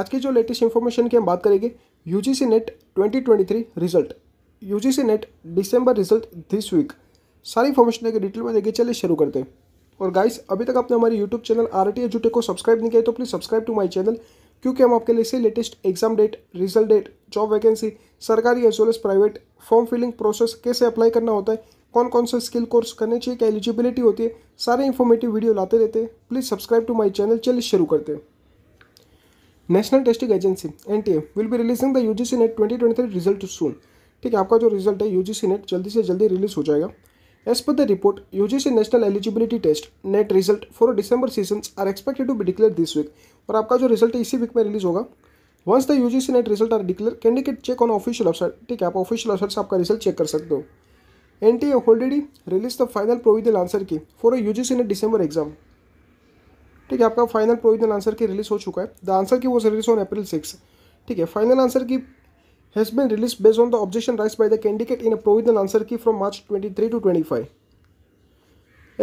आज के जो लेटेस्ट इन्फॉर्मेशन की हम बात करेंगे U G C NET twenty twenty three result U G C NET December result this week सारी इन्फॉर्मेशन देखिए डिटेल में देखिए चलिए शुरू करते हैं और गाइस अभी तक आपने हमारे यूट्यूब चैनल आर टी एजुटे को सब्सक्राइब नहीं किया तो please subscribe to my channel क्योंकि हम आपके लिए से latest exam date result date job vacancy सरकारी as well as private form filling process कैसे अप्लाई करना होता है कौन कौन सा स्किल कोर्स करने चाहिए क्या एलिजिबिलिटी होती है सारे इन्फॉर्मेटिव वीडियो लाते रहते हैं please subscribe to my channel चलिए शुरू करते हैं national testing agency N T A will be releasing the U G C NET twenty twenty three result soon ठीक है आपका जो रिजल्ट है यू जी सी नेट जल्दी से जल्दी रिलीज हो जाएगा एज पर the report U G C national eligibility test NET result for December season are expected to be declare this week और आपका जो रिजल्ट है इसी वीक में रिलीज होगा once the U G C NET result are declare candidate check on official website ठीक है आप ऑफिशियल वेबसाइट से आपका रिजल्ट चेक कर सकते हो N T A already release the final provisional answer key for U G C NET December exam ठीक है आपका final provisional answer key release हो चुका है द आंसर की वो रिलीज ऑन अप्रैल सिक्स ठीक है final answer key has been release based on the objection raise by the candidate in a provisional answer key from March twenty three to twenty five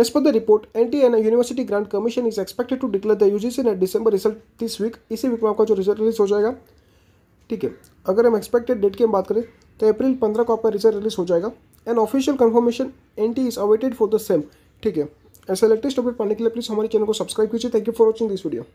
as पर report N T N university grant commission is expected to declare the U G C NET December result this week इसी week में आपका जो result release हो जाएगा ठीक है अगर हम एक्सपेक्टेड डेट की हम बात करें तो अप्रैल पंद्रह को आपका रिजल्ट रिलीज हो जाएगा and official confirmation N T is awaited for the same ठीक है ऐसे लेटेस्ट अपडेट पाने के लिए प्लीज़ हमारे चैनल को सब्सक्राइब कीजिए thank you for watching this video